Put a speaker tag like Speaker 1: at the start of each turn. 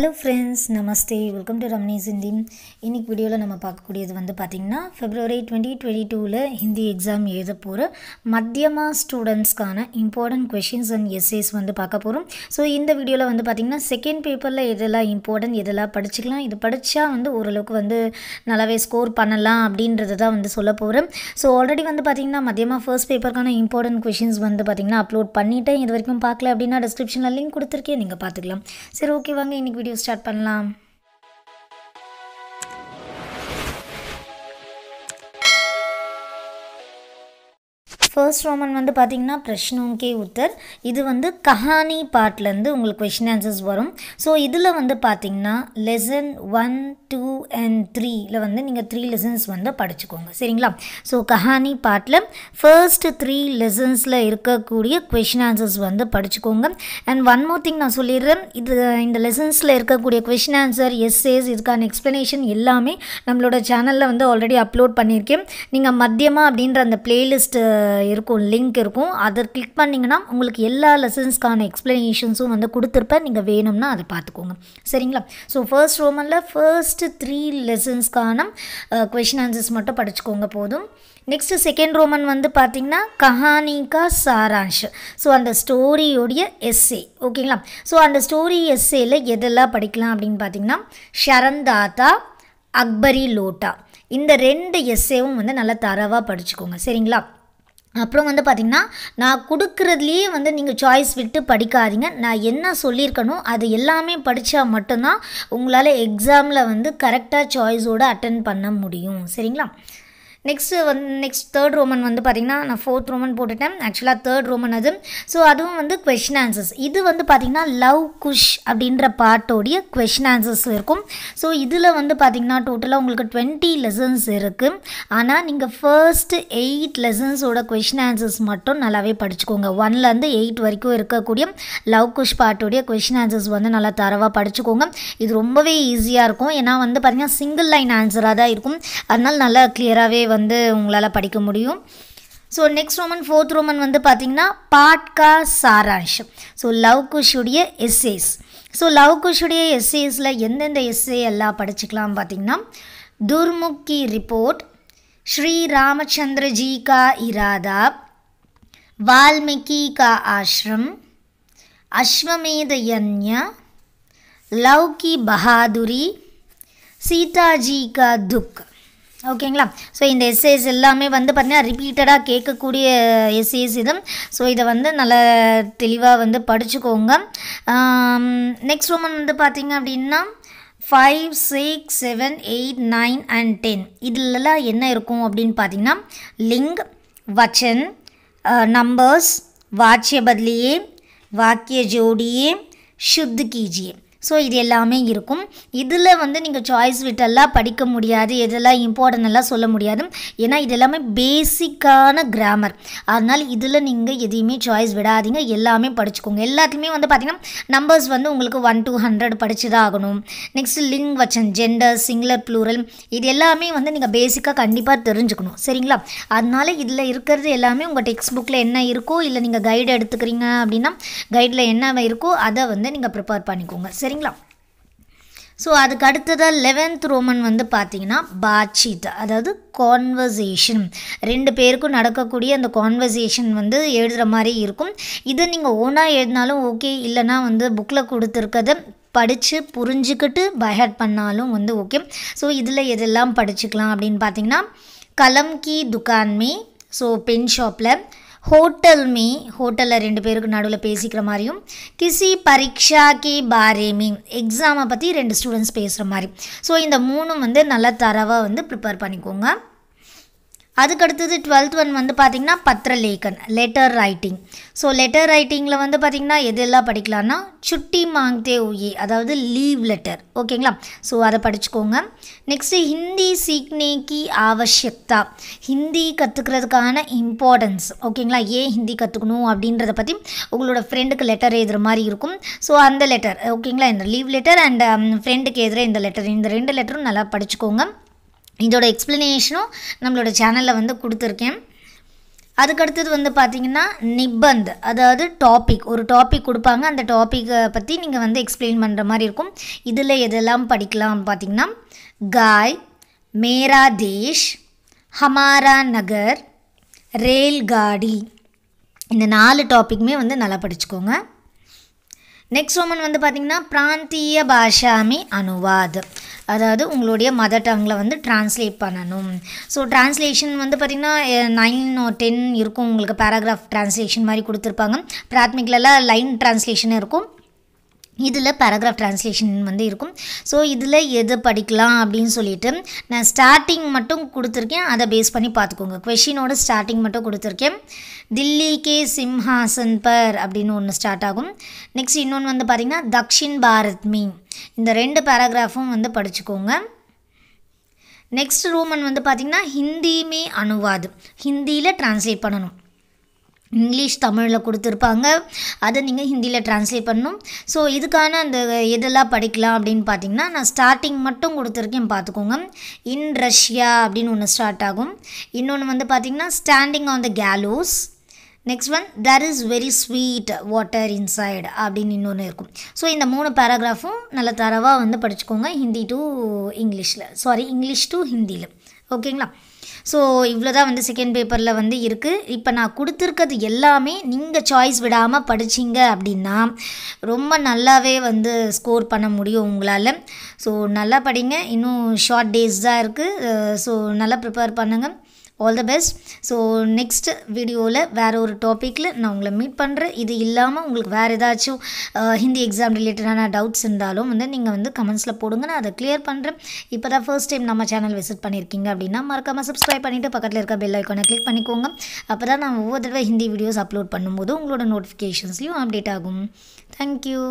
Speaker 1: hello friends நமஸ்தே welcome to ரம்னீஸ் ஹிந்தி இன்றைக்கி வீடியோவில் நம்ம பார்க்கக்கூடியது வந்து பார்த்திங்கன்னா ஃபெப்ரவரி டுவெண்ட்டி டுவெண்ட்டி டூவில் ஹிந்தி எக்ஸாம் எழுத போகிற மத்தியமா ஸ்டூடெண்ட்ஸ்க்கான இம்பார்ட்டண்ட் கொஷின்ஸ் அண்ட் எஸ்ஏஸ் வந்து பார்க்க போகிறோம் ஸோ இந்த வீடியோவில் வந்து பார்த்திங்கன்னா செகண்ட் பேப்பரில் எதெல்லாம் இம்பார்ட்டன்ட் எதெல்லாம் படிச்சுக்கலாம் இது படித்தா வந்து ஓரளவுக்கு வந்து நல்லாவே ஸ்கோர் பண்ணலாம் அப்படின்றத தான் வந்து சொல்ல போகிறேன் ஸோ ஆல்ரெடி வந்து பார்த்திங்கன்னா மத்தியமாக ஃபர்ஸ்ட் பேப்பருக்கான இம்பார்ட்டன்ட் கொஷின்ஸ் வந்து பார்த்திங்கன்னா அப்லோட் பண்ணிவிட்டேன் இது வரைக்கும் பார்க்கல அப்படின்னா டிஸ்கிரிப்ஷனில் லிங்க் கொடுத்துருக்கேன் நீங்கள் பார்த்துக்கலாம் சரி ஓகே வாங்க இன்றைக்கி வீடியோ ஸ்டார்ட் பண்ணலாம் ஃபர்ஸ்ட் ரோமன் வந்து பார்த்திங்கன்னா பிரஷ்னோங்கே உத்தர் இது வந்து கஹானி பார்ட்லேருந்து உங்களுக்கு கொஷின் ஆன்சர்ஸ் வரும் ஸோ இதில் வந்து பார்த்தீங்கன்னா லெசன் ஒன் டூ அண்ட் த்ரீயில் வந்து நீங்கள் த்ரீ லெசன்ஸ் வந்து படிச்சுக்கோங்க சரிங்களா ஸோ கஹானி பார்ட்டில் ஃபர்ஸ்ட் த்ரீ லெசன்ஸில் இருக்கக்கூடிய கொஷின் ஆன்சர்ஸ் வந்து படிச்சுக்கோங்க அண்ட் ஒன் மோர் திங் நான் சொல்லிடுறேன் இது இந்த லெசன்ஸில் இருக்கக்கூடிய கொஷின் ஆன்சர் எஸ்ஏஸ் இதுக்கான எக்ஸ்ப்ளனேஷன் எல்லாமே நம்மளோட சேனலில் வந்து ஆல்ரெடி அப்லோட் பண்ணியிருக்கேன் நீங்கள் மத்தியமாக அப்படின்ற அந்த பிளேலிஸ்ட்டு இருக்கும் லிங்க் இருக்கும் அதை கிளிக் பண்ணிங்கன்னா உங்களுக்கு எல்லா லெசன்ஸ்க்கான எக்ஸ்ப்ளனேஷன்ஸும் வந்து கொடுத்துருப்பேன் நீங்கள் வேணும்னா அதை பார்த்துக்கோங்க சரிங்களா ஸோ ஃபர்ஸ்ட் ரோமனில் ஃபர்ஸ்ட்டு த்ரீ லெசன்ஸ்க்கான கொஷின் ஆன்சர்ஸ் மட்டும் படிச்சுக்கோங்க போதும் நெக்ஸ்ட்டு செகண்ட் ரோமன் வந்து பார்த்திங்கன்னா கஹானிகா சாராஷ் ஸோ அந்த ஸ்டோரியோடைய எஸ்ஏ ஓகேங்களா ஸோ அந்த ஸ்டோரி எஸ்ஏயில் எதெல்லாம் படிக்கலாம் அப்படின்னு பார்த்தீங்கன்னா ஷரந்தாத்தா அக்பரி லோட்டா இந்த ரெண்டு எஸ்ஏவும் வந்து நல்லா தரவாக படிச்சுக்கோங்க சரிங்களா அப்புறம் வந்து பார்த்திங்கன்னா நான் கொடுக்குறதுலேயே வந்து நீங்கள் சாய்ஸ் விட்டு படிக்காதீங்க நான் என்ன சொல்லியிருக்கணும் அது எல்லாமே படித்தா மட்டும்தான் உங்களால் எக்ஸாமில் வந்து கரெக்டாக சாய்ஸோடு அட்டன் பண்ண முடியும் சரிங்களா நெக்ஸ்ட்டு வந்து நெக்ஸ்ட் தேர்ட் ரோமன் வந்து பார்த்திங்கன்னா நான் ஃபோர்த் ரோமன் போட்டுட்டேன் ஆக்சுவலாக தேர்ட் ரோமன் அது ஸோ அதுவும் வந்து கொஷின் ஆன்சர்ஸ் இது வந்து பார்த்திங்கன்னா லவ் குஷ் அப்படின்ற பாட்டோடைய கொஷின் ஆன்சர்ஸ் இருக்கும் ஸோ இதில் வந்து பார்த்திங்கன்னா டோட்டலாக உங்களுக்கு டுவெண்ட்டி லெசன்ஸ் இருக்குது ஆனால் நீங்கள் ஃபர்ஸ்ட்டு எயிட் லெசன்ஸோட கொஷின் ஆன்சர்ஸ் மட்டும் நல்லாவே படிச்சுக்கோங்க ஒன்லேருந்து எயிட் வரைக்கும் இருக்கக்கூடிய லவ் குஷ் பாட்டோடைய கொஷின் ஆன்சர்ஸ் வந்து நல்லா தரவாக படிச்சுக்கோங்க இது ரொம்பவே ஈஸியாக இருக்கும் ஏன்னா வந்து பார்த்திங்கன்னா சிங்கிள் லைன் ஆன்சராக தான் இருக்கும் அதனால் நல்லா கிளியராகவே வந்து வந்து உங்களால் படிக்க முடியும் so next Roman fourth Roman வந்து பார்த்திங்கன்னா பாட்கா சாராஷ் ஸோ லவ் குஷுடைய எஸ்ஏஸ் ஸோ லவ் குஷுடைய எஸ்ஏஸில் எந்தெந்த எஸ்ஏ எல்லாம் படிச்சுக்கலாம் பார்த்திங்கன்னா துர்முக்கி ரிப்போர்ட் ஸ்ரீ ராமச்சந்திரஜி கா இராதா வால்மீகி கா ஆஷ்ரம் அஸ்வமேத யன்யா லவ் கி பஹாதுரி சீதாஜி கா का ஓகேங்களா ஸோ இந்த எஸ்ஏஸ் எல்லாமே வந்து பார்த்திங்கன்னா ரிப்பீட்டடாக கேட்கக்கூடிய எஸ்ஏஸ் இது ஸோ இதை வந்து நல்லா தெளிவாக வந்து படிச்சுக்கோங்க நெக்ஸ்ட் ரோமன் வந்து பார்த்திங்க அப்படின்னா five six seven eight nine and ten இதிலலாம் என்ன இருக்கும் அப்படின்னு பார்த்தீங்கன்னா லிங்க் வச்சன் நம்பர்ஸ் வாட்சிய பதிலியே வாக்கிய ஜோடியே சுத்து கீஜியே ஸோ இது எல்லாமே இருக்கும் இதில் வந்து நீங்கள் சாய்ஸ் விட்டெல்லாம் படிக்க முடியாது இதெல்லாம் இம்பார்ட்டன்லாம் சொல்ல முடியாது ஏன்னா இது எல்லாமே பேசிக்கான கிராமர் அதனால் இதில் நீங்கள் எதையுமே சாய்ஸ் விடாதீங்க எல்லாமே படிச்சுக்கோங்க எல்லாத்துலேயுமே வந்து பார்த்திங்கன்னா நம்பர்ஸ் வந்து உங்களுக்கு ஒன் டூ ஹண்ட்ரட் படித்து தான் ஆகணும் நெக்ஸ்ட் லிங் வச்சன் ஜெண்டர் சிங்லர் ப்ளூரல் இது எல்லாமே வந்து நீங்கள் பேசிக்காக கண்டிப்பாக தெரிஞ்சுக்கணும் சரிங்களா அதனால் இதில் இருக்கிறது எல்லாமே உங்கள் டெக்ஸ்ட் புக்கில் என்ன இருக்கோ இல்லை நீங்கள் கைடு எடுத்துக்கிறீங்க அப்படின்னா கைடில் என்ன இருக்கோ அதை வந்து நீங்கள் ப்ரிப்பேர் பண்ணிக்கோங்க சரி சரிங்களா ஸோ அதுக்கு அடுத்ததாக லெவன்த் ரோமன் வந்து பார்த்தீங்கன்னா பாட்சீட் அதாவது கான்வர்சேஷன் ரெண்டு பேருக்கும் நடக்கக்கூடிய அந்த கான்வர்சேஷன் வந்து எழுதுகிற மாதிரி இருக்கும் இதை நீங்கள் ஓனாக எழுதினாலும் ஓகே இல்லைனா வந்து புக்கில் கொடுத்துருக்கதை படித்து புரிஞ்சுக்கிட்டு பைஹட் பண்ணாலும் வந்து ஓகே ஸோ இதில் எதெல்லாம் படிச்சுக்கலாம் அப்படின்னு பார்த்தீங்கன்னா கலம் கி துக்கான்மே ஸோ பென் ஷாப்பில் ஹோட்டல் மீ ஹோட்டலில் ரெண்டு பேருக்கு நடுவில் பேசிக்கிற மாதிரியும் கிசி பரீட்சா கே பாரே மீ எக்ஸாமை பற்றி ரெண்டு ஸ்டூடெண்ட்ஸ் பேசுகிற மாதிரி ஸோ இந்த மூணும் வந்து நல்லா தரவாக வந்து ப்ரிப்பேர் பண்ணிக்கோங்க அதுக்கடுத்தது டுவெல்த் ஒன் வந்து பார்த்திங்கன்னா பத்திரலேக்கன் லெட்டர் ரைட்டிங் ஸோ லெட்டர் ரைட்டிங்கில் வந்து பார்த்திங்கன்னா எதெல்லாம் படிக்கலான்னா சுட்டி மாங்தே உயி அதாவது லீவ் லெட்டர் ஓகேங்களா ஸோ அதை படிச்சுக்கோங்க நெக்ஸ்ட்டு ஹிந்தி சீக்னேக்கி ஆவசியக்தா ஹிந்தி கற்றுக்கிறதுக்கான இம்பார்ட்டன்ஸ் ஓகேங்களா ஏன் ஹிந்தி கற்றுக்கணும் அப்படின்றத பற்றி உங்களோட ஃப்ரெண்டுக்கு லெட்டர் எழுதுகிற மாதிரி இருக்கும் ஸோ அந்த லெட்டர் ஓகேங்களா இந்த லீவ் லெட்டர் அண்ட் ஃப்ரெண்டுக்கு எதிரே இந்த லெட்டர் இந்த ரெண்டு லெட்டரும் நல்லா படிச்சுக்கோங்க இதோட எக்ஸ்ப்ளனேஷனும் நம்மளோட சேனலில் வந்து கொடுத்துருக்கேன் அதுக்கடுத்தது வந்து பார்த்திங்கன்னா நிபந்த் அதாவது டாபிக் ஒரு டாபிக் கொடுப்பாங்க அந்த டாப்பிக்கை பற்றி நீங்கள் வந்து எக்ஸ்பிளைன் பண்ணுற மாதிரி இருக்கும் இதில் எதெல்லாம் படிக்கலாம் பார்த்திங்கன்னா காய் மேரா தேஷ் ஹமாரா நகர் ரேல்காடி இந்த நாலு டாப்பிக்குமே வந்து நல்லா படிச்சுக்கோங்க நெக்ஸ்ட் ஒமன் வந்து பார்த்திங்கன்னா பிராந்திய பாஷாமி அனுவாத் அதாவது உங்களுடைய மதர் டங்கில் வந்து ட்ரான்ஸ்லேட் பண்ணணும் ஸோ ட்ரான்ஸ்லேஷன் வந்து பார்த்திங்கன்னா நைன் ஒரு டென் இருக்கும் உங்களுக்கு பேராகிராஃப் ட்ரான்ஸ்லேஷன் மாதிரி கொடுத்துருப்பாங்க பிராத்மிக்லலாம் லைன் ட்ரான்ஸ்லேஷன் இருக்கும் இதில் பேராகிராஃப் ட்ரான்ஸ்லேஷன் வந்து இருக்கும் ஸோ இதில் எது படிக்கலாம் அப்படின்னு சொல்லிட்டு நான் ஸ்டார்டிங் மட்டும் கொடுத்துருக்கேன் அதை பேஸ் பண்ணி பார்த்துக்கோங்க கொஷினோட ஸ்டார்டிங் மட்டும் கொடுத்துருக்கேன் தில்லி கே சிம்ஹாசன் பர் அப்படின்னு ஒன்று ஸ்டார்ட் ஆகும் நெக்ஸ்ட் இன்னொன்று வந்து பார்த்திங்கன்னா தக்ஷின் பாரத் மீ இந்த ரெண்டு பேராகிராஃபும் வந்து படிச்சுக்கோங்க நெக்ஸ்ட் ரூமன் வந்து பார்த்திங்கன்னா ஹிந்தி மே அனுவாது ஹிந்தியில் ட்ரான்ஸ்லேட் பண்ணணும் இங்கிலீஷ் தமிழில் கொடுத்துருப்பாங்க அதை நீங்கள் ஹிந்தியில் ட்ரான்ஸ்லேட் பண்ணணும் ஸோ இதுக்கான அந்த எதெல்லாம் படிக்கலாம் அப்படின்னு பார்த்தீங்கன்னா நான் ஸ்டார்டிங் மட்டும் கொடுத்துருக்கேன் பார்த்துக்கோங்க இன் ரஷ்யா அப்படின்னு ஒன்று ஸ்டார்ட் ஆகும் இன்னொன்று வந்து பார்த்திங்கன்னா standing on the gallows next one there is very sweet water inside அப்படின்னு இன்னொன்று இருக்கும் ஸோ இந்த மூணு பேராகிராஃபும் நல்ல தரவாக வந்து படிச்சுக்கோங்க ஹிந்தி டு இங்கிலீஷில் சாரி இங்கிலீஷ் டு ஹிந்தியில் ஓகேங்களா ஸோ இவ்வளோ தான் வந்து செகண்ட் பேப்பரில் வந்து இருக்குது இப்போ நான் கொடுத்துருக்கிறது எல்லாமே நீங்கள் சாய்ஸ் விடாமல் படிச்சிங்க அப்படின்னா ரொம்ப நல்லாவே வந்து ஸ்கோர் பண்ண முடியும் உங்களால் ஸோ நல்லா படிங்க இன்னும் ஷார்ட் டேஸ் தான் இருக்குது ஸோ நல்லா ப்ரிப்பேர் பண்ணுங்கள் all the best so next வீடியோவில் வேறு ஒரு டாப்பிக்கில் நான் உங்களை மீட் பண்ணுறேன் இது இல்லாமல் உங்களுக்கு வேறு ஏதாச்சும் ஹிந்தி எக்ஸாம் ரிலேட்டடான டவுட்ஸ் இருந்தாலும் வந்து நீங்கள் வந்து கமெண்ட்ஸில் போடுங்க நான் அதை கிளியர் பண்ணுறேன் இப்போ தான் ஃபர்ஸ்ட் டைம் நம்ம சேனல் விசிட் பண்ணியிருக்கீங்க அப்படின்னா மறக்காமல் சப்ஸ்கிரைப் பண்ணிவிட்டு பக்கத்தில் இருக்க பெல் ஐக்கானை கிளிக் பண்ணிக்கோங்க அப்போ தான் நான் ஒவ்வொரு தடவை ஹிந்தி வீடியோஸ் அப்லோட் பண்ணும்போது உங்களோட நோட்டிஃபிகேஷன்ஸ்லையும் அப்டேட் ஆகும் தேங்க்யூ